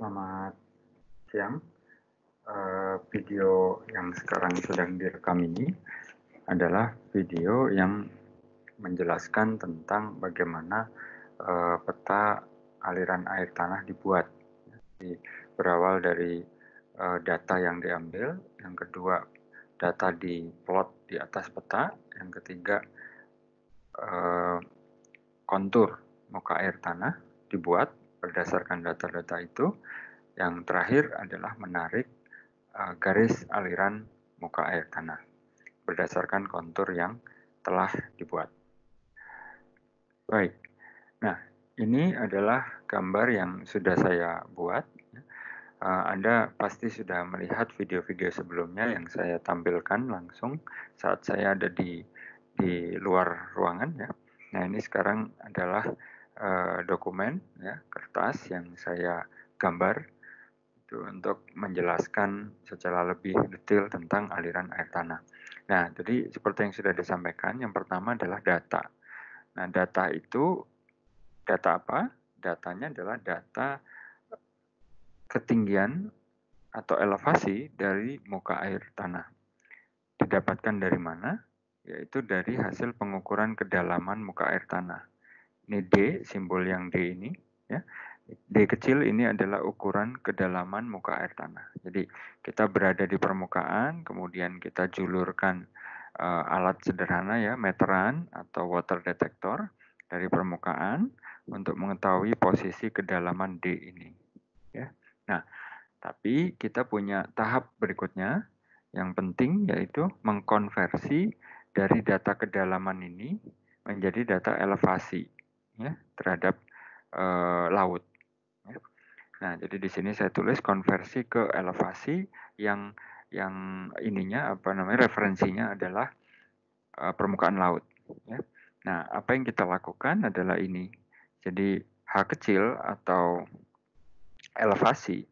selamat siang. Uh, video yang sekarang sedang direkam ini adalah video yang menjelaskan tentang bagaimana uh, peta aliran air tanah dibuat. Jadi, berawal dari uh, data yang diambil, yang kedua data di plot di atas peta, yang ketiga kontur muka air tanah dibuat, berdasarkan data-data itu. Yang terakhir adalah menarik eh, garis aliran muka air tanah berdasarkan kontur yang telah dibuat. Baik, nah ini adalah gambar yang sudah saya buat. Ya. Eh, Anda pasti sudah melihat video-video sebelumnya yang saya tampilkan langsung saat saya ada di di luar ruangan ya. Nah ini sekarang adalah Eh, dokumen ya kertas yang saya gambar itu untuk menjelaskan secara lebih detail tentang aliran air tanah. Nah, jadi seperti yang sudah disampaikan, yang pertama adalah data. Nah, data itu data apa? Datanya adalah data ketinggian atau elevasi dari muka air tanah. Didapatkan dari mana? Yaitu dari hasil pengukuran kedalaman muka air tanah ini D, simbol yang D ini. ya D kecil ini adalah ukuran kedalaman muka air tanah. Jadi kita berada di permukaan, kemudian kita julurkan uh, alat sederhana ya, meteran atau water detector dari permukaan untuk mengetahui posisi kedalaman D ini. Ya. Nah, tapi kita punya tahap berikutnya yang penting yaitu mengkonversi dari data kedalaman ini menjadi data elevasi ya, terhadap e, laut. Ya. Nah, jadi di sini saya tulis konversi ke elevasi yang yang ininya apa namanya referensinya adalah e, permukaan laut. Ya. Nah, apa yang kita lakukan adalah ini. Jadi h kecil atau elevasi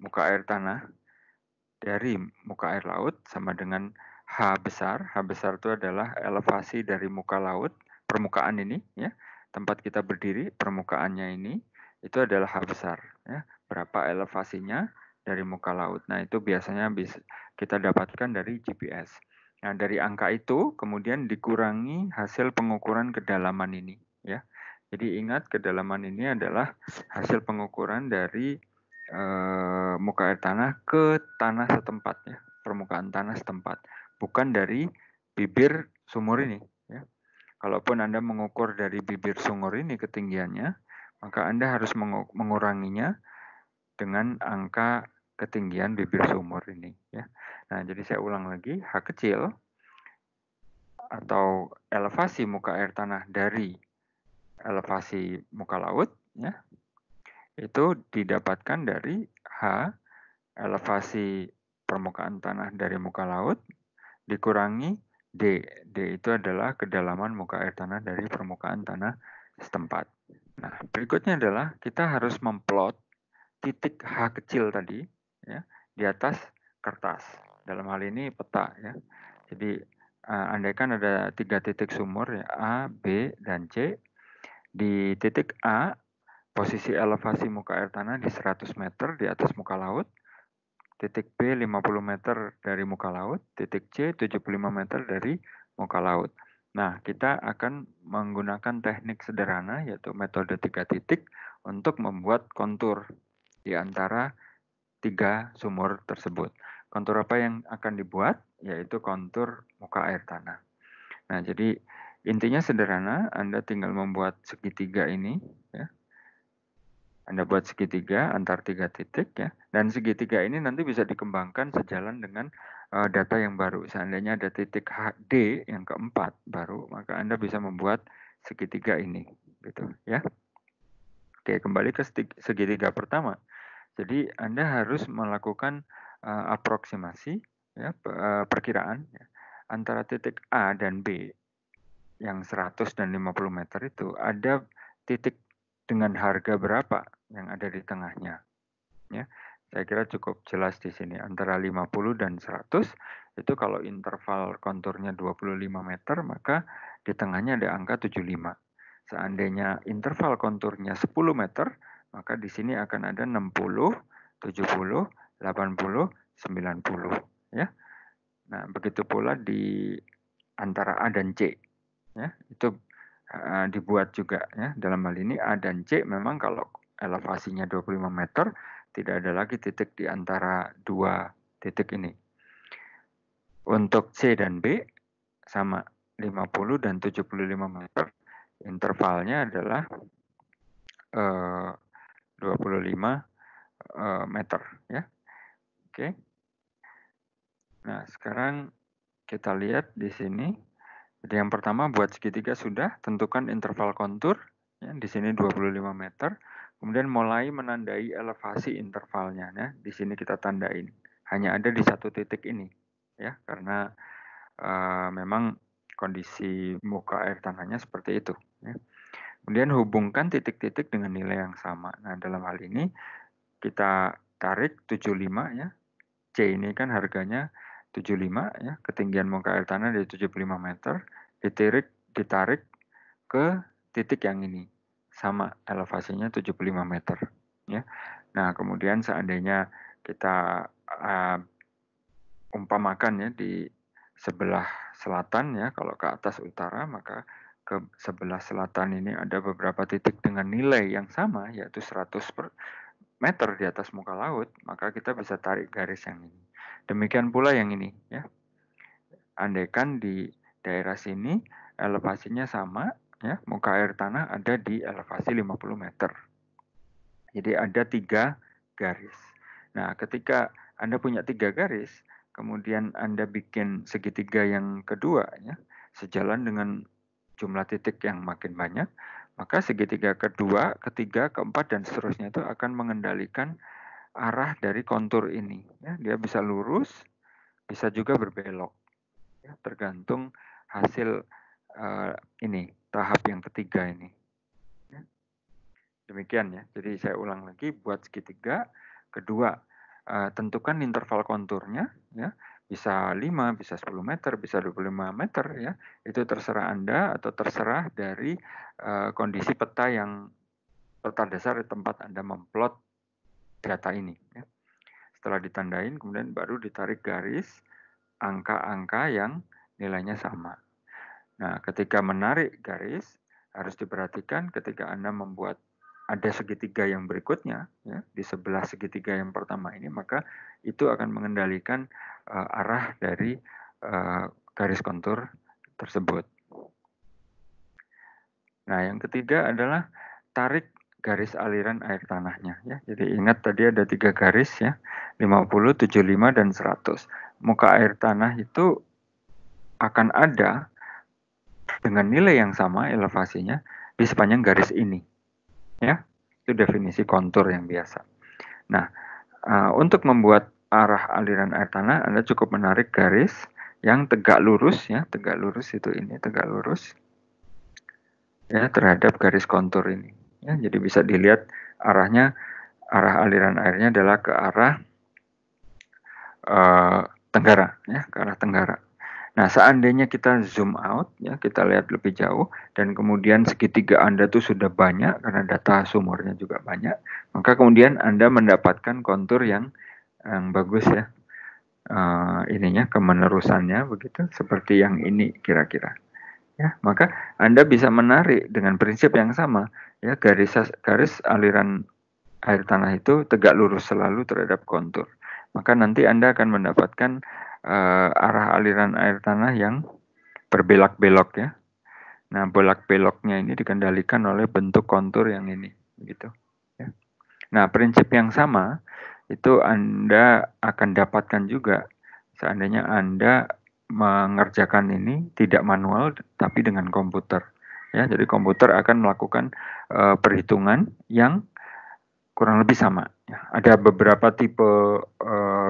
muka air tanah dari muka air laut sama dengan H besar. H besar itu adalah elevasi dari muka laut, permukaan ini ya, tempat kita berdiri, permukaannya ini, itu adalah H besar. Ya. Berapa elevasinya dari muka laut. Nah, itu biasanya bisa kita dapatkan dari GPS. Nah, dari angka itu kemudian dikurangi hasil pengukuran kedalaman ini. ya. Jadi ingat kedalaman ini adalah hasil pengukuran dari e, muka air tanah ke tanah setempat. Ya. Permukaan tanah setempat. Bukan dari bibir sumur ini. Kalaupun Anda mengukur dari bibir sungur ini ketinggiannya, maka Anda harus menguranginya dengan angka ketinggian bibir sumur ini ya. Nah, jadi saya ulang lagi, H kecil atau elevasi muka air tanah dari elevasi muka laut ya. Itu didapatkan dari H elevasi permukaan tanah dari muka laut dikurangi D. D itu adalah kedalaman muka air tanah dari permukaan tanah setempat. Nah, berikutnya adalah kita harus memplot titik H kecil tadi ya, di atas kertas. Dalam hal ini peta ya. Jadi uh, andaikan ada tiga titik sumur ya A, B, dan C. Di titik A posisi elevasi muka air tanah di 100 meter di atas muka laut titik B 50 meter dari muka laut, titik C 75 meter dari muka laut. Nah, kita akan menggunakan teknik sederhana yaitu metode tiga titik untuk membuat kontur di antara tiga sumur tersebut. Kontur apa yang akan dibuat? Yaitu kontur muka air tanah. Nah, jadi intinya sederhana, Anda tinggal membuat segitiga ini anda buat segitiga antar tiga titik ya, dan segitiga ini nanti bisa dikembangkan sejalan dengan uh, data yang baru. Seandainya ada titik HD yang keempat baru, maka Anda bisa membuat segitiga ini, gitu ya. Oke, kembali ke segitiga pertama. Jadi Anda harus melakukan uh, eh, aproksimasi, ya, eh, perkiraan ya, antara titik A dan B yang 100 dan 50 meter itu ada titik dengan harga berapa yang ada di tengahnya. Ya, saya kira cukup jelas di sini antara 50 dan 100 itu kalau interval konturnya 25 meter maka di tengahnya ada angka 75. Seandainya interval konturnya 10 meter maka di sini akan ada 60, 70, 80, 90 ya. Nah, begitu pula di antara A dan C ya. Itu Eh, dibuat juga ya. Dalam hal ini A dan C memang kalau elevasinya 25 meter tidak ada lagi titik di antara dua titik ini. Untuk C dan B sama 50 dan 75 meter. Intervalnya adalah uh, 25 uh, meter ya. Oke. Okay. Nah, sekarang kita lihat di sini jadi yang pertama buat segitiga sudah, tentukan interval kontur, ya, di sini 25 meter. Kemudian mulai menandai elevasi intervalnya, ya. di sini kita tandain. Hanya ada di satu titik ini, ya karena uh, memang kondisi muka air tanahnya seperti itu. Ya. Kemudian hubungkan titik-titik dengan nilai yang sama. Nah dalam hal ini kita tarik 75 ya, C ini kan harganya 75 ya, ketinggian muka air tanah dari 75 meter, ditarik ditarik ke titik yang ini. Sama elevasinya 75 meter ya. Nah, kemudian seandainya kita uh, umpamakan ya di sebelah selatan ya, kalau ke atas utara maka ke sebelah selatan ini ada beberapa titik dengan nilai yang sama yaitu 100 per meter di atas muka laut, maka kita bisa tarik garis yang ini. Demikian pula yang ini ya. Andaikan di daerah sini elevasinya sama ya, muka air tanah ada di elevasi 50 meter. Jadi ada tiga garis. Nah, ketika Anda punya tiga garis, kemudian Anda bikin segitiga yang kedua ya, sejalan dengan jumlah titik yang makin banyak, maka segitiga kedua, ketiga, keempat dan seterusnya itu akan mengendalikan arah dari kontur ini. Ya, dia bisa lurus, bisa juga berbelok. Ya, tergantung hasil uh, ini tahap yang ketiga ini. Ya. Demikian ya. Jadi saya ulang lagi buat segitiga. Kedua, uh, tentukan interval konturnya. Ya, bisa 5, bisa 10 meter, bisa 25 meter ya. Itu terserah Anda atau terserah dari uh, kondisi peta yang peta dasar di tempat Anda memplot data ini. Ya. Setelah ditandain, kemudian baru ditarik garis angka-angka yang nilainya sama. Nah, ketika menarik garis, harus diperhatikan ketika Anda membuat ada segitiga yang berikutnya, ya, di sebelah segitiga yang pertama ini, maka itu akan mengendalikan uh, arah dari uh, garis kontur tersebut. Nah, yang ketiga adalah tarik garis aliran air tanahnya ya. Jadi ingat tadi ada tiga garis ya, 50, 75 dan 100. Muka air tanah itu akan ada dengan nilai yang sama elevasinya di sepanjang garis ini. Ya. Itu definisi kontur yang biasa. Nah, eh, untuk membuat arah aliran air tanah Anda cukup menarik garis yang tegak lurus ya, tegak lurus itu ini tegak lurus ya terhadap garis kontur ini Ya, jadi bisa dilihat arahnya, arah aliran airnya adalah ke arah uh, tenggara, ya, ke arah tenggara. Nah, seandainya kita zoom out, ya, kita lihat lebih jauh, dan kemudian segitiga Anda tuh sudah banyak, karena data sumurnya juga banyak, maka kemudian Anda mendapatkan kontur yang, yang bagus ya, uh, ininya kemenerusannya begitu, seperti yang ini kira-kira ya maka anda bisa menarik dengan prinsip yang sama ya garis garis aliran air tanah itu tegak lurus selalu terhadap kontur maka nanti anda akan mendapatkan uh, arah aliran air tanah yang berbelok-belok ya nah bolak-beloknya ini dikendalikan oleh bentuk kontur yang ini gitu ya nah prinsip yang sama itu anda akan dapatkan juga seandainya anda mengerjakan ini tidak manual tapi dengan komputer. Ya, jadi komputer akan melakukan uh, perhitungan yang kurang lebih sama. Ya, ada beberapa tipe uh,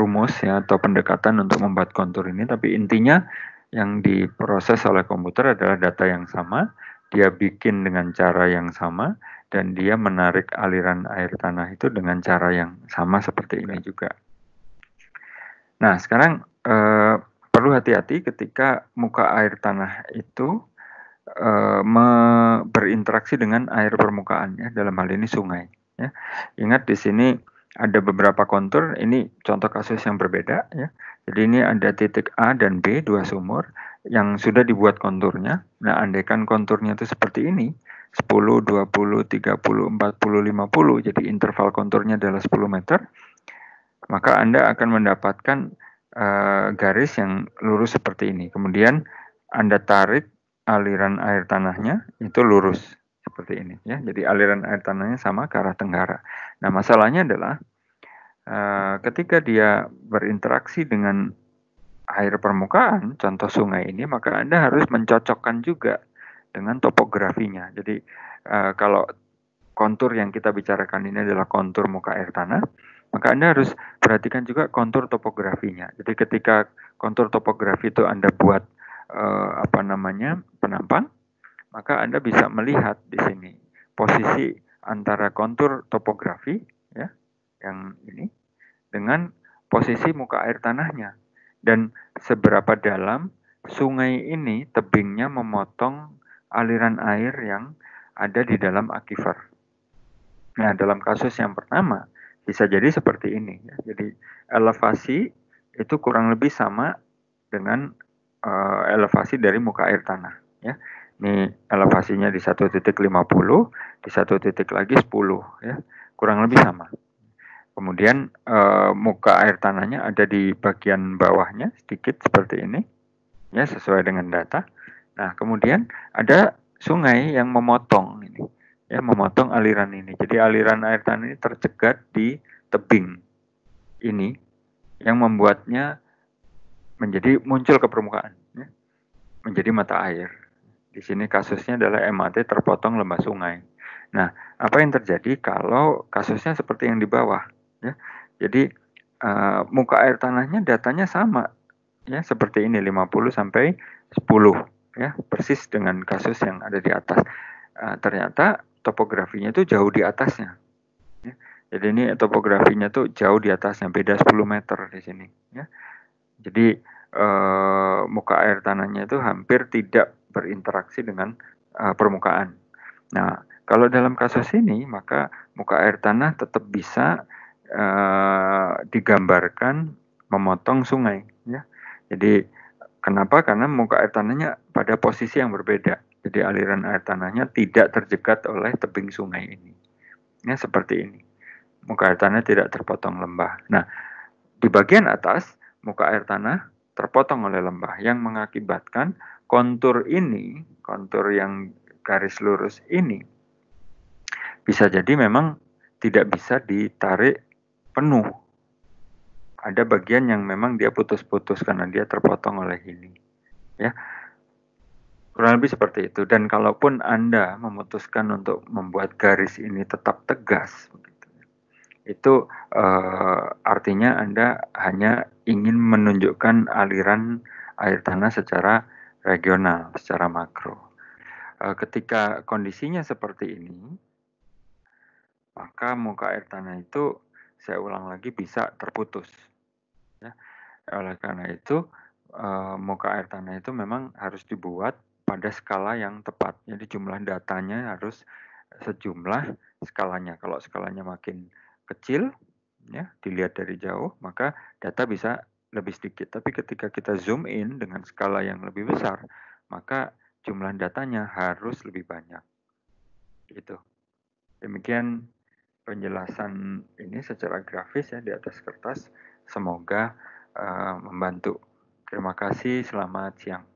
rumus ya atau pendekatan untuk membuat kontur ini, tapi intinya yang diproses oleh komputer adalah data yang sama, dia bikin dengan cara yang sama, dan dia menarik aliran air tanah itu dengan cara yang sama seperti ini iya. juga. Nah, sekarang eh, perlu hati-hati ketika muka air tanah itu e, berinteraksi dengan air permukaannya dalam hal ini sungai. Ya. Ingat di sini ada beberapa kontur. Ini contoh kasus yang berbeda. Ya. Jadi ini ada titik A dan B dua sumur yang sudah dibuat konturnya. Nah, andaikan konturnya itu seperti ini, 10, 20, 30, 40, 50, jadi interval konturnya adalah 10 meter, maka Anda akan mendapatkan uh, garis yang lurus seperti ini. Kemudian Anda tarik aliran air tanahnya itu lurus seperti ini ya. Jadi aliran air tanahnya sama ke arah tenggara. Nah, masalahnya adalah uh, ketika dia berinteraksi dengan air permukaan, contoh sungai ini, maka Anda harus mencocokkan juga dengan topografinya. Jadi uh, kalau kontur yang kita bicarakan ini adalah kontur muka air tanah, maka Anda harus perhatikan juga kontur topografinya. Jadi ketika kontur topografi itu Anda buat eh, apa namanya penampang, maka Anda bisa melihat di sini posisi antara kontur topografi ya yang ini dengan posisi muka air tanahnya dan seberapa dalam sungai ini tebingnya memotong aliran air yang ada di dalam akifer. Nah, dalam kasus yang pertama, bisa jadi seperti ini. Ya. Jadi elevasi itu kurang lebih sama dengan uh, elevasi dari muka air tanah. Ya. Ini elevasinya di satu titik 50, di satu titik lagi 10, ya. kurang lebih sama. Kemudian uh, muka air tanahnya ada di bagian bawahnya sedikit seperti ini, ya sesuai dengan data. Nah kemudian ada sungai yang memotong ini ya memotong aliran ini. Jadi aliran air tanah ini tercegat di tebing ini yang membuatnya menjadi muncul ke permukaan, ya. menjadi mata air. Di sini kasusnya adalah MAT terpotong lembah sungai. Nah, apa yang terjadi kalau kasusnya seperti yang di bawah? Ya. Jadi uh, muka air tanahnya datanya sama, ya seperti ini 50 sampai 10, ya persis dengan kasus yang ada di atas. Uh, ternyata topografinya itu jauh di atasnya. Ya. Jadi ini topografinya tuh jauh di atasnya, beda 10 meter di sini. Ya. Jadi eh, muka air tanahnya itu hampir tidak berinteraksi dengan eh, permukaan. Nah, kalau dalam kasus ini maka muka air tanah tetap bisa eh, digambarkan memotong sungai. Ya. Jadi kenapa? Karena muka air tanahnya pada posisi yang berbeda jadi aliran air tanahnya tidak terjegat oleh tebing sungai ini. ya seperti ini. Muka air tanah tidak terpotong lembah. Nah, di bagian atas muka air tanah terpotong oleh lembah yang mengakibatkan kontur ini, kontur yang garis lurus ini bisa jadi memang tidak bisa ditarik penuh. Ada bagian yang memang dia putus-putus karena dia terpotong oleh ini. Ya. Kurang lebih seperti itu. Dan kalaupun Anda memutuskan untuk membuat garis ini tetap tegas, itu eh, artinya Anda hanya ingin menunjukkan aliran air tanah secara regional, secara makro. Eh, ketika kondisinya seperti ini, maka muka air tanah itu, saya ulang lagi, bisa terputus. Ya. Oleh karena itu, eh, muka air tanah itu memang harus dibuat pada skala yang tepat. Jadi jumlah datanya harus sejumlah skalanya. Kalau skalanya makin kecil, ya dilihat dari jauh, maka data bisa lebih sedikit. Tapi ketika kita zoom in dengan skala yang lebih besar, maka jumlah datanya harus lebih banyak. Itu. Demikian penjelasan ini secara grafis ya di atas kertas. Semoga uh, membantu. Terima kasih. Selamat siang.